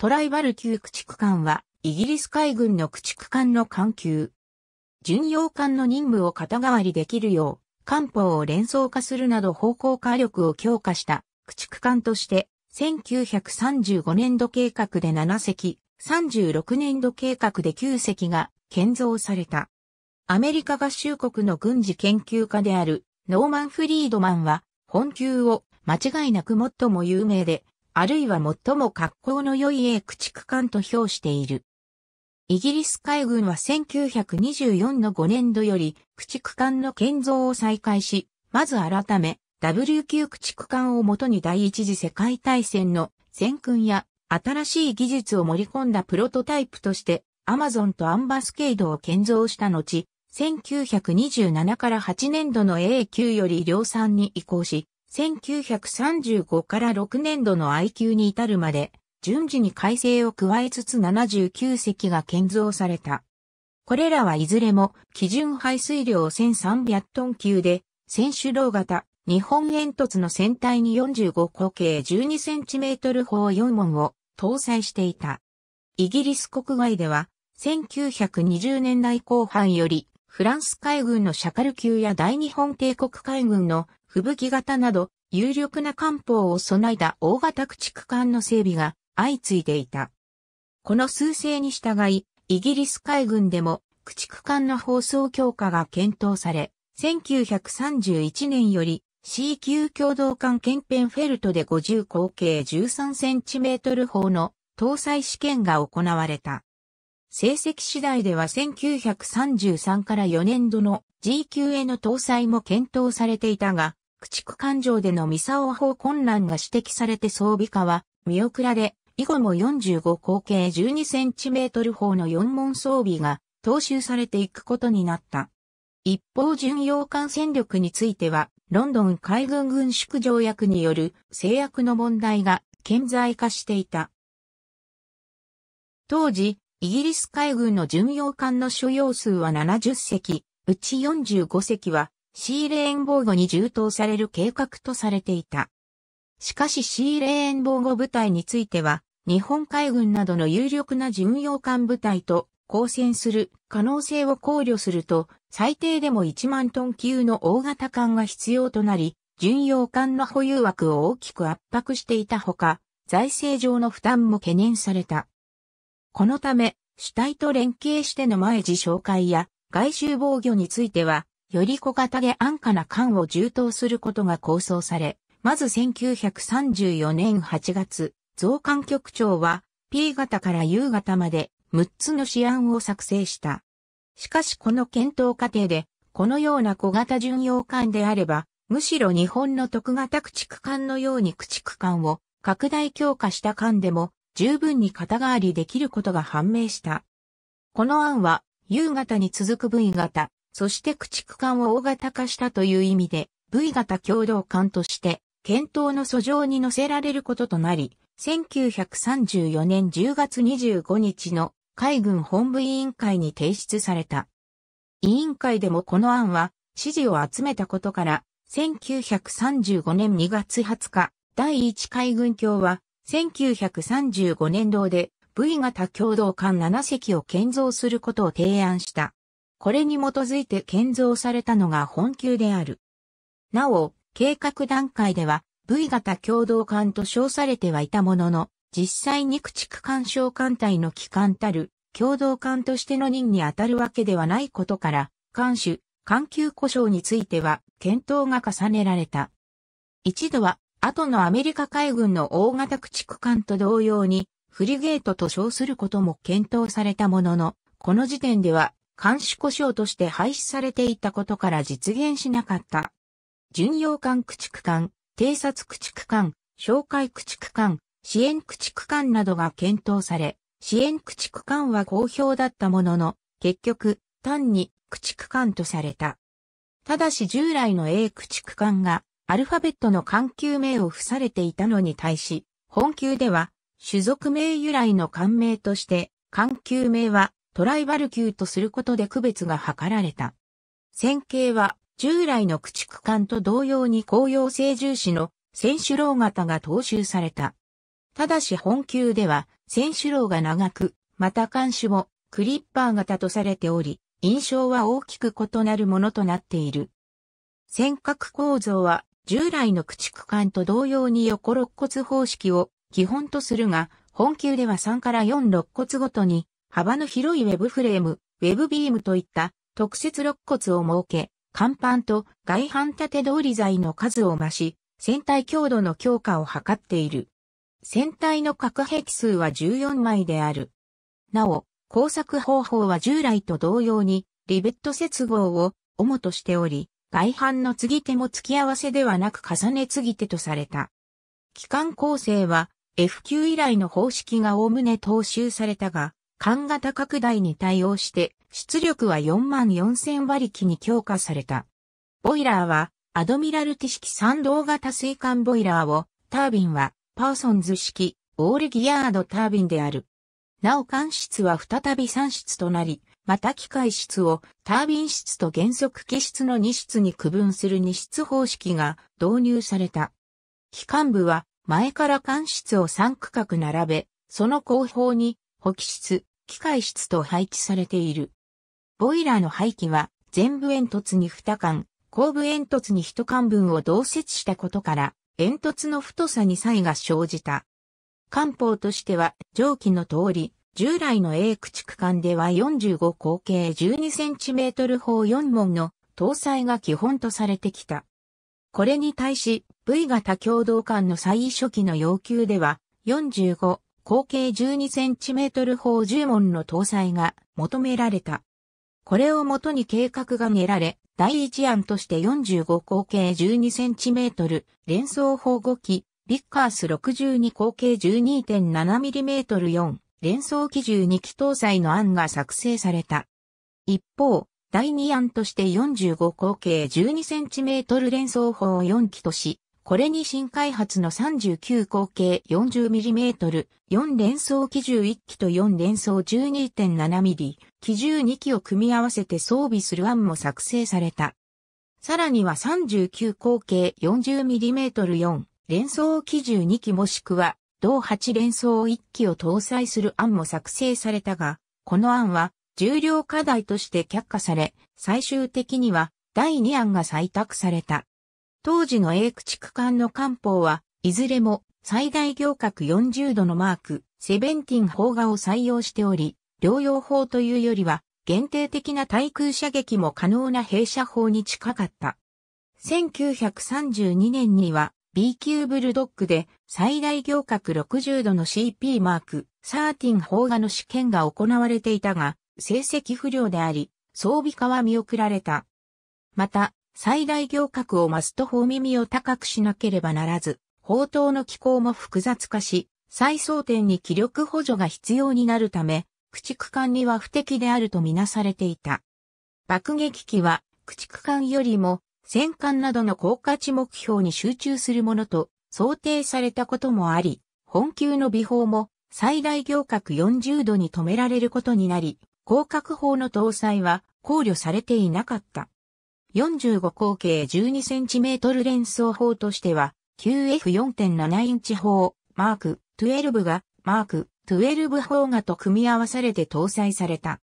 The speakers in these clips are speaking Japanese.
トライバル級駆逐艦は、イギリス海軍の駆逐艦の艦級。巡洋艦の任務を肩代わりできるよう、艦砲を連装化するなど方向火力を強化した駆逐艦として、1935年度計画で7隻、36年度計画で9隻が建造された。アメリカ合衆国の軍事研究家であるノーマン・フリードマンは、本級を間違いなく最も有名で、あるいは最も格好の良い A 駆逐艦と評している。イギリス海軍は1924の5年度より駆逐艦の建造を再開し、まず改め、W 級駆逐艦をもとに第一次世界大戦の戦訓や新しい技術を盛り込んだプロトタイプとしてアマゾンとアンバスケードを建造した後、1927から8年度の A 級より量産に移行し、1935から6年度の I 級に至るまで、順次に改正を加えつつ79隻が建造された。これらはいずれも基準排水量1300トン級で、船首楼型、日本煙突の船体に45口径12センチメートル砲4門を搭載していた。イギリス国外では、1920年代後半より、フランス海軍のシャカル級や大日本帝国海軍の吹雪型など、有力な艦砲を備えた大型駆逐艦の整備が相次いでいた。この数勢に従い、イギリス海軍でも駆逐艦の放送強化が検討され、1931年より C 級共同艦ケンペンフェルトで50口径 13cm 砲の搭載試験が行われた。成績次第では1933から4年度の G 級への搭載も検討されていたが、駆逐艦上でのミサオ法混乱が指摘されて装備化は見送られ、以後も45口径12センチメートル砲の4門装備が踏襲されていくことになった。一方巡洋艦戦力については、ロンドン海軍軍縮条約による制約の問題が顕在化していた。当時、イギリス海軍の巡洋艦の所要数は70隻、うち45隻はシーレーン防護に充当される計画とされていた。しかしシーレーン防護部隊については、日本海軍などの有力な巡洋艦部隊と交戦する可能性を考慮すると、最低でも1万トン級の大型艦が必要となり、巡洋艦の保有枠を大きく圧迫していたほか、財政上の負担も懸念された。このため、主体と連携しての前次紹介や外周防御については、より小型で安価な艦を充当することが構想され、まず1934年8月、増艦局長は P 型から U 型まで6つの試案を作成した。しかしこの検討過程で、このような小型巡洋艦であれば、むしろ日本の特型駆逐艦のように駆逐艦を拡大強化した艦でも十分に肩代わりできることが判明した。この案は、U 型に続く V 型、そして駆逐艦を大型化したという意味で、V 型共同艦として、検討の訴状に載せられることとなり、1934年10月25日の海軍本部委員会に提出された。委員会でもこの案は支持を集めたことから、1935年2月20日、第1海軍協は、1935年度で V 型共同艦7隻を建造することを提案した。これに基づいて建造されたのが本級である。なお、計画段階では V 型共同艦と称されてはいたものの、実際に駆逐艦小艦隊の機関たる共同艦としての任に当たるわけではないことから、艦種、艦級故障については検討が重ねられた。一度は、後のアメリカ海軍の大型駆逐艦と同様に、フリゲートと称することも検討されたものの、この時点では監視故障として廃止されていたことから実現しなかった。巡洋艦駆逐艦、偵察駆逐艦、紹介駆逐艦、支援駆逐艦などが検討され、支援駆逐艦は好評だったものの、結局、単に駆逐艦とされた。ただし従来の A 駆逐艦がアルファベットの艦級名を付されていたのに対し、本級では種族名由来の艦名として、艦級名はトライバル級とすることで区別が図られた。線形は従来の駆逐艦と同様に紅葉性重視の選手楼型が踏襲された。ただし本級では選手楼が長く、また艦首もクリッパー型とされており、印象は大きく異なるものとなっている。尖閣構造は従来の駆逐艦と同様に横肋骨方式を基本とするが、本級では3から4肋骨ごとに幅の広いウェブフレーム、ウェブビームといった特設肋骨を設け、甲板と外反縦通り材の数を増し、船体強度の強化を図っている。船体の隔壁数は14枚である。なお、工作方法は従来と同様に、リベット接合を主としており、外反の継ぎ手も付き合わせではなく重ね継ぎ手とされた。機関構成は F 級以来の方式が概ね踏襲されたが、艦型拡大に対応して出力は4万4000馬力に強化された。ボイラーはアドミラルティ式3動型水管ボイラーを、タービンはパーソンズ式オールギアードタービンである。なお管室は再び3室となり、また機械室をタービン室と原則機室の2室に区分する2室方式が導入された。機関部は前から管室を3区画並べ、その後方に補機室、機械室と配置されている。ボイラーの排気は全部煙突に2缶、後部煙突に1缶分を同設したことから、煙突の太さに差異が生じた。漢方としては蒸気の通り、従来の A 駆逐艦では45口径 12cm 砲4門の搭載が基本とされてきた。これに対し、V 型共同艦の最初期の要求では、45口径 12cm 砲10門の搭載が求められた。これをもとに計画が練られ、第一案として45口径 12cm 連装砲5機、ビッカース62口径 12.7mm4 連装機12機搭載の案が作成された。一方、第2案として45口径 12cm 連装砲4機とし、これに新開発の39口径 40mm、4連装機銃1機と4連装 12.7mm、機銃2機を組み合わせて装備する案も作成された。さらには39口径 40mm4 連装機銃2機もしくは同8連装1機を搭載する案も作成されたが、この案は重量課題として却下され、最終的には第2案が採択された。当時の英駆逐艦の官報は、いずれも最大行角40度のマーク、セベンティン砲画を採用しており、療養法というよりは、限定的な対空射撃も可能な弊射砲に近かった。1932年には B 級ブルドックで最大行角60度の CP マーク13砲画の試験が行われていたが、成績不良であり、装備化は見送られた。また、最大行革を増すと砲耳を高くしなければならず、砲塔の機構も複雑化し、再装填に気力補助が必要になるため、駆逐艦には不適であるとみなされていた。爆撃機は、駆逐艦よりも、戦艦などの高価値目標に集中するものと想定されたこともあり、本級の微砲も最大行革40度に止められることになり、広角砲の搭載は考慮されていなかった。45口径 12cm 連想砲としては、QF4.7 インチ砲、マーク12が、マーク12砲がと組み合わされて搭載された。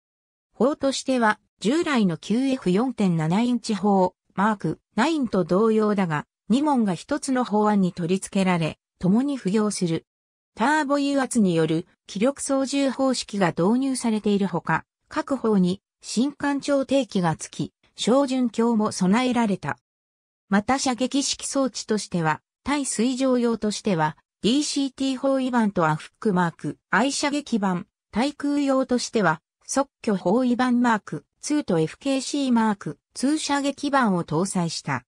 砲としては、従来の QF4.7 インチ砲、マーク9と同様だが、2門が1つの法案に取り付けられ、共に付用する。ターボ油圧による気力操縦方式が導入されているほか、各方に新艦長定期が付き、照準鏡も備えられた。また射撃式装置としては、対水上用としては、DCT 包囲板とアフックマーク、愛射撃板、対空用としては、即挙包囲板マーク2と FKC マーク2射撃板を搭載した。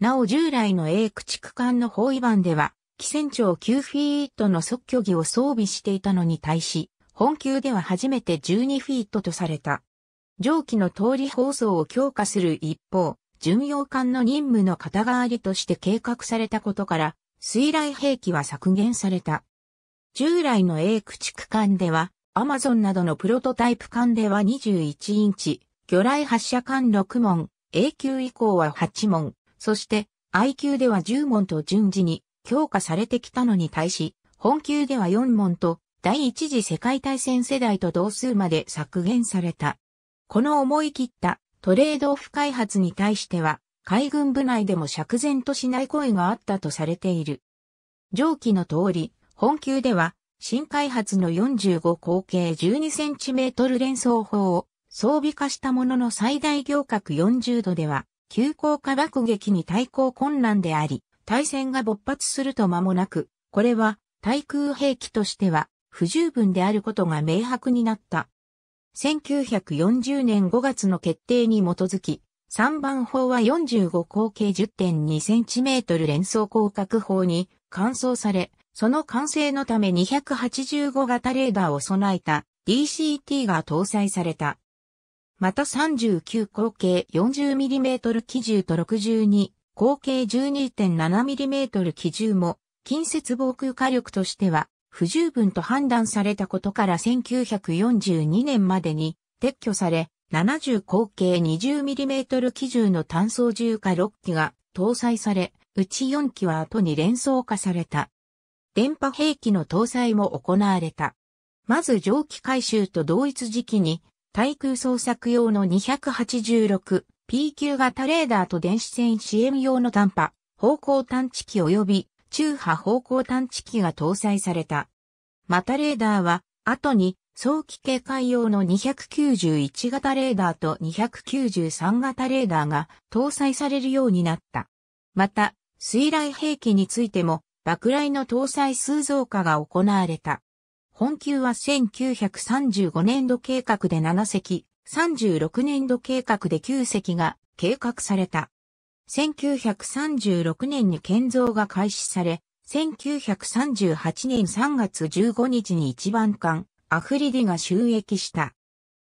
なお従来の A 駆逐艦の包囲板では、機船長9フィートの即挙技を装備していたのに対し、本級では初めて12フィートとされた。蒸気の通り放送を強化する一方、巡洋艦の任務の肩代わりとして計画されたことから、水雷兵器は削減された。従来の A 駆逐艦では、アマゾンなどのプロトタイプ艦では21インチ、魚雷発射艦6門、A 級以降は8門、そして I 級では10門と順次に強化されてきたのに対し、本級では4門と第一次世界大戦世代と同数まで削減された。この思い切ったトレードオフ開発に対しては、海軍部内でも釈然としない声があったとされている。上記の通り、本級では、新開発の45口径 12cm 連装砲を装備化したものの最大行角40度では、急降下爆撃に対抗困難であり、対戦が勃発すると間もなく、これは対空兵器としては不十分であることが明白になった。1940年5月の決定に基づき、3番砲は45口径 10.2cm 連想広角砲に換装され、その完成のため285型レーダーを備えた DCT が搭載された。また39口径 40mm 機銃と62口径 12.7mm 機銃も近接防空火力としては不十分と判断されたことから1942年までに撤去され、70口径 20mm 機銃の単装銃火6機が搭載され、うち4機は後に連装化された。電波兵器の搭載も行われた。まず蒸気回収と同一時期に、対空捜索用の 286P 級型レーダーと電子戦支援用の短波、方向探知機及び中波方向探知機が搭載された。またレーダーは、後に早期警戒用の291型レーダーと293型レーダーが搭載されるようになった。また、水雷兵器についても、爆雷の搭載数増加が行われた。本級は1935年度計画で7隻、36年度計画で9隻が計画された。1936年に建造が開始され、1938年3月15日に一番艦、アフリディが収益した。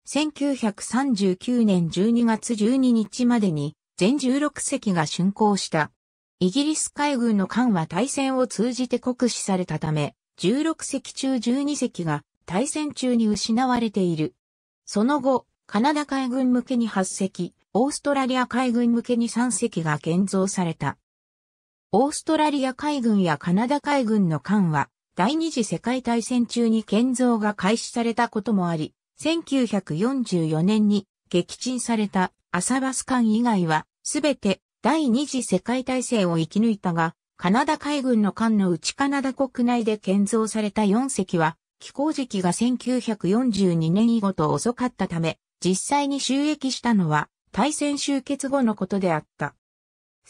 1939年12月12日までに全16隻が竣工した。イギリス海軍の艦は対戦を通じて酷使されたため、16隻中12隻が対戦中に失われている。その後、カナダ海軍向けに8隻、オーストラリア海軍向けに3隻が建造された。オーストラリア海軍やカナダ海軍の艦は、第二次世界大戦中に建造が開始されたこともあり、1944年に撃沈されたアサバス艦以外は、すべて第二次世界大戦を生き抜いたが、カナダ海軍の艦のうちカナダ国内で建造された4隻は、寄港時期が1942年以後と遅かったため、実際に収益したのは対戦終結後のことであった。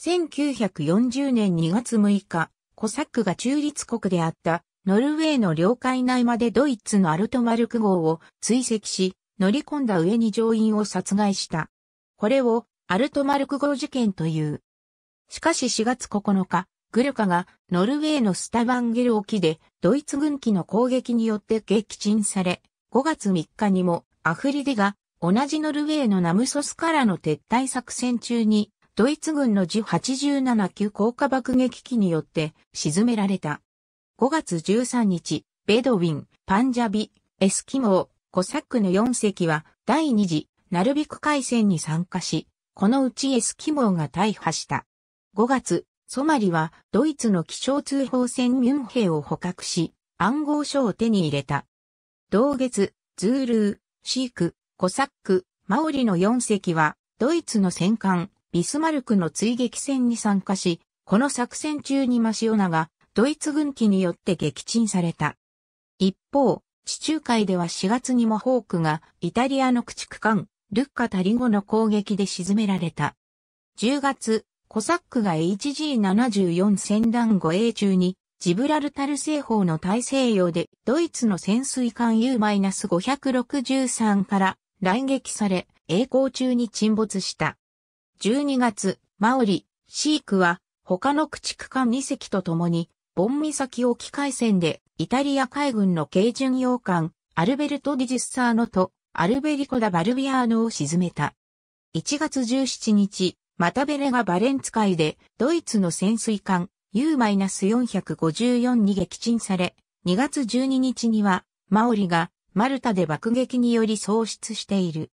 1940年2月6日、コサックが中立国であったノルウェーの領海内までドイツのアルトマルク号を追跡し、乗り込んだ上に乗員を殺害した。これをアルトマルク号事件という。しかし4月9日、グルカがノルウェーのスタバンゲル沖でドイツ軍機の攻撃によって撃沈され、5月3日にもアフリディが同じノルウェーのナムソスからの撤退作戦中に、ドイツ軍の G87 級降下爆撃機によって沈められた。5月13日、ベドウィン、パンジャビ、エスキモー、コサックの4隻は第2次ナルビク海戦に参加し、このうちエスキモーが大破した。5月、ソマリはドイツの気象通報船ミュンヘを捕獲し、暗号書を手に入れた。同月、ズールー、シーク、コサック、マオリの4隻は、ドイツの戦艦、ビスマルクの追撃戦に参加し、この作戦中にマシオナが、ドイツ軍機によって撃沈された。一方、地中海では4月にもホークが、イタリアの駆逐艦、ルッカタリゴの攻撃で沈められた。10月、コサックが HG74 戦団護衛中に、ジブラルタル西方の大西洋でドイツの潜水艦 U-563 から来撃され、栄光中に沈没した。12月、マオリ、シークは、他の駆逐艦2隻と共に、ボン岬沖海戦で、イタリア海軍の軽巡洋艦、アルベルト・ディジッサーノと、アルベリコ・ダ・バルビアーノを沈めた。1月17日、マタベレがバレンツ海で、ドイツの潜水艦 U-454 に撃沈され、2月12日には、マオリがマルタで爆撃により喪失している。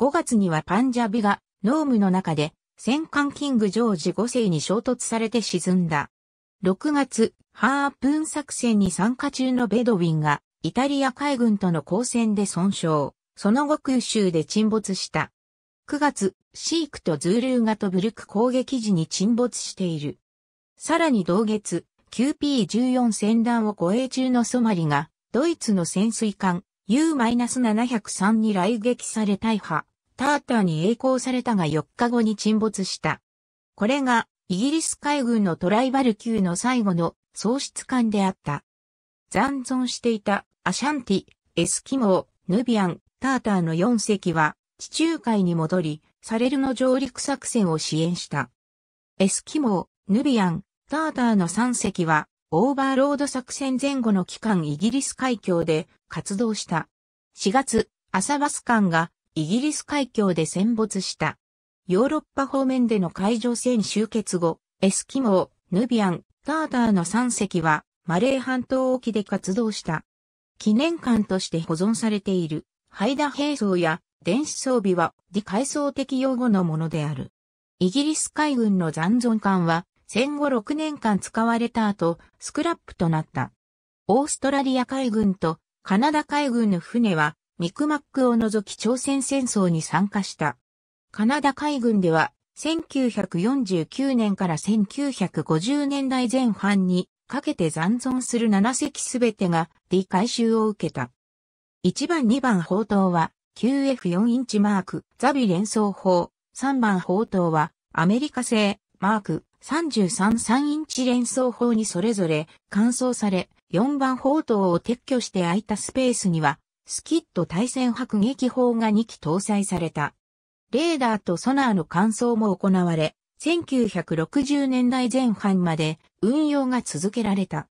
5月にはパンジャビがノームの中で戦艦キングジョージ5世に衝突されて沈んだ。6月、ハープーン作戦に参加中のベドウィンがイタリア海軍との交戦で損傷、その後空襲で沈没した。9月、シークとズールーガとブルク攻撃時に沈没している。さらに同月、QP14 戦乱を護衛中のソマリが、ドイツの潜水艦、U-703 に来撃され大破、ターターに栄光されたが4日後に沈没した。これがイギリス海軍のトライバル級の最後の喪失感であった。残存していたアシャンティ、エスキモー、ヌビアン、ターターの4隻は地中海に戻り、サレルの上陸作戦を支援した。エスキモー、ヌビアン、ターターの3隻はオーバーロード作戦前後の期間イギリス海峡で活動した。4月、朝バス艦がイギリス海峡で戦没した。ヨーロッパ方面での海上戦終結後、エスキモー、ヌビアン、ターターの3隻はマレー半島沖で活動した。記念館として保存されているハイダ兵装や電子装備は、ディ階層的用語のものである。イギリス海軍の残存艦は、戦後6年間使われた後、スクラップとなった。オーストラリア海軍とカナダ海軍の船は、ミクマックを除き朝鮮戦争に参加した。カナダ海軍では、1949年から1950年代前半にかけて残存する7隻すべてが D 回収を受けた。1番2番砲塔は QF4 インチマークザビ連装砲、3番砲塔はアメリカ製マーク33-3インチ連装砲にそれぞれ換装され、4番砲塔を撤去して空いたスペースには、スキット対戦迫撃砲が2機搭載された。レーダーとソナーの換装も行われ、1960年代前半まで運用が続けられた。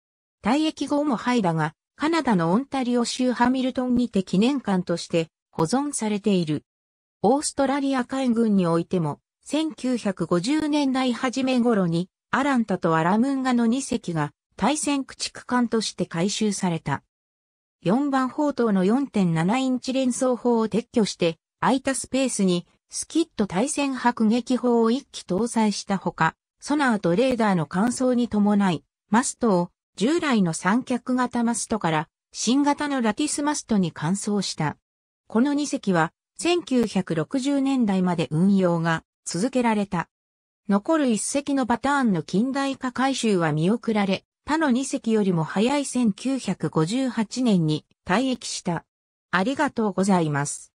退役後もハイダがカナダのオンタリオ州ハミルトンにて記念館として保存されている。オーストラリア海軍においても1950年代初め頃に、アランタとアラムンガの2隻が、対戦駆逐艦として回収された。4番砲塔の4.7インチ連装砲を撤去して、空いたスペースに、スキッド対戦迫撃砲を1機搭載したほか、ソナーとレーダーの乾燥に伴い、マストを従来の三脚型マストから新型のラティスマストに乾燥した。この2隻は1960年代まで運用が続けられた。残る一隻のパターンの近代化改修は見送られ、他の二隻よりも早い1958年に退役した。ありがとうございます。